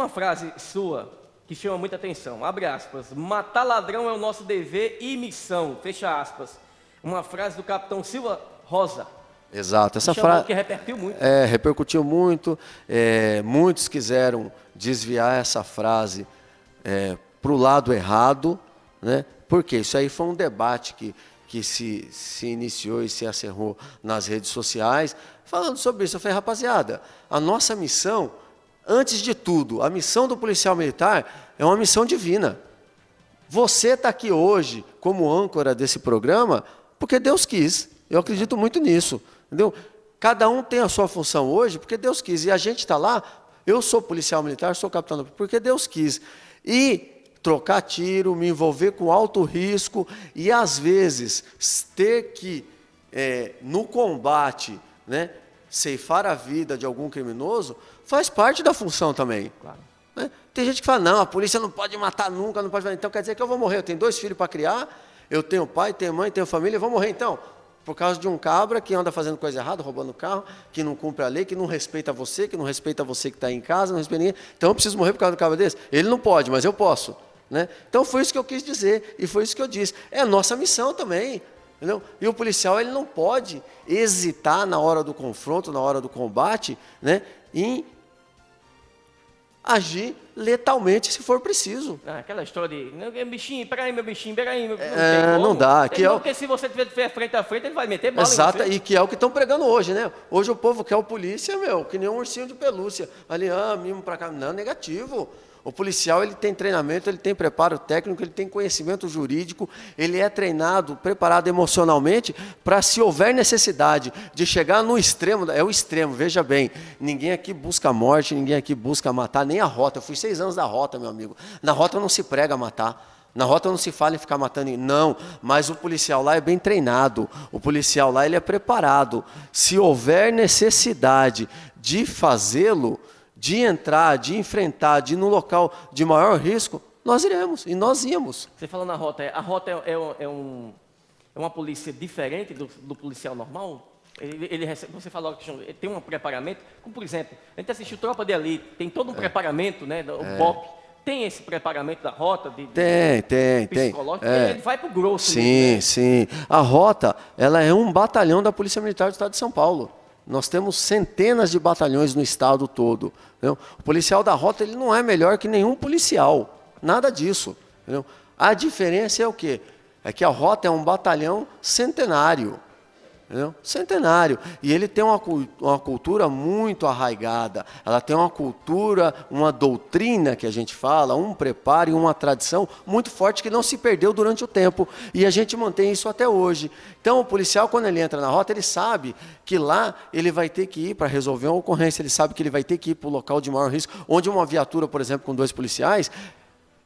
uma frase sua que chama muita atenção. Abre aspas. Matar ladrão é o nosso dever e missão. Fecha aspas. Uma frase do capitão Silva Rosa. Exato, essa frase que repercutiu muito. É, repercutiu muito. É, muitos quiseram desviar essa frase é, para o lado errado, né? Porque isso aí foi um debate que que se, se iniciou e se acerrou nas redes sociais, falando sobre isso. Eu falei, rapaziada, a nossa missão Antes de tudo, a missão do policial militar é uma missão divina. Você está aqui hoje como âncora desse programa porque Deus quis. Eu acredito muito nisso. Entendeu? Cada um tem a sua função hoje porque Deus quis. E a gente está lá. Eu sou policial militar, sou capitão porque Deus quis. E trocar tiro, me envolver com alto risco e às vezes ter que é, no combate, né, ceifar a vida de algum criminoso faz parte da função também. Claro. Né? Tem gente que fala, não, a polícia não pode matar nunca, não pode matar. Então quer dizer que eu vou morrer, eu tenho dois filhos para criar, eu tenho pai, tenho mãe, tenho família, eu vou morrer então. Por causa de um cabra que anda fazendo coisa errada, roubando carro, que não cumpre a lei, que não respeita você, que não respeita você que está em casa, não respeita ninguém. Então eu preciso morrer por causa do cabra desse? Ele não pode, mas eu posso. Né? Então foi isso que eu quis dizer e foi isso que eu disse. É nossa missão também Entendeu? E o policial ele não pode hesitar na hora do confronto, na hora do combate, né, em agir letalmente se for preciso. Ah, aquela história de bichinho, peraí meu bichinho, peraí meu bichinho. É, não, dá. Que é o... Porque se você tiver frente a frente, ele vai meter bala Exato, e que é o que estão pregando hoje, né? Hoje o povo quer o polícia, meu, que nem um ursinho de pelúcia. Ali, ah, mimo pra cá. Não, negativo. O policial ele tem treinamento, ele tem preparo técnico, ele tem conhecimento jurídico, ele é treinado, preparado emocionalmente para se houver necessidade de chegar no extremo, é o extremo, veja bem, ninguém aqui busca morte, ninguém aqui busca matar, nem a rota. Eu fui seis anos da rota, meu amigo. Na rota não se prega matar. Na rota não se fala em ficar matando, não, mas o policial lá é bem treinado, o policial lá ele é preparado. Se houver necessidade de fazê-lo, de entrar, de enfrentar, de ir no local de maior risco, nós iremos e nós íamos. Você fala na rota, é, a rota é, é, é, um, é uma polícia diferente do, do policial normal? Ele, ele recebe, você falou que tem um preparamento, como por exemplo, a gente assistiu Tropa de ali, tem todo um é. preparamento, né, o é. pop. Tem esse preparamento da rota? De, de tem, tem, psicológico, É. Ele vai para o grosso. Sim, mesmo, né? sim. A rota, ela é um batalhão da Polícia Militar do Estado de São Paulo. Nós temos centenas de batalhões no estado todo. Entendeu? O policial da rota ele não é melhor que nenhum policial. Nada disso. Entendeu? A diferença é o quê? É que a rota é um batalhão centenário. Entendeu? Centenário. E ele tem uma, uma cultura muito arraigada. Ela tem uma cultura, uma doutrina que a gente fala, um preparo e uma tradição muito forte que não se perdeu durante o tempo. E a gente mantém isso até hoje. Então, o policial, quando ele entra na rota, ele sabe que lá ele vai ter que ir para resolver uma ocorrência, ele sabe que ele vai ter que ir para o local de maior risco, onde uma viatura, por exemplo, com dois policiais,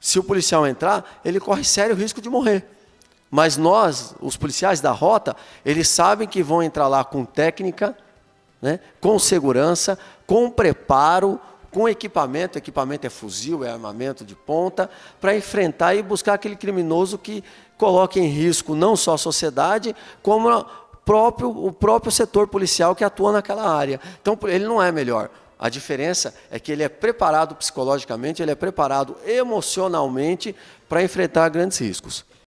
se o policial entrar, ele corre sério risco de morrer. Mas nós, os policiais da rota, eles sabem que vão entrar lá com técnica, né, com segurança, com preparo, com equipamento, equipamento é fuzil, é armamento de ponta, para enfrentar e buscar aquele criminoso que coloque em risco não só a sociedade, como a próprio, o próprio setor policial que atua naquela área. Então, ele não é melhor. A diferença é que ele é preparado psicologicamente, ele é preparado emocionalmente para enfrentar grandes riscos.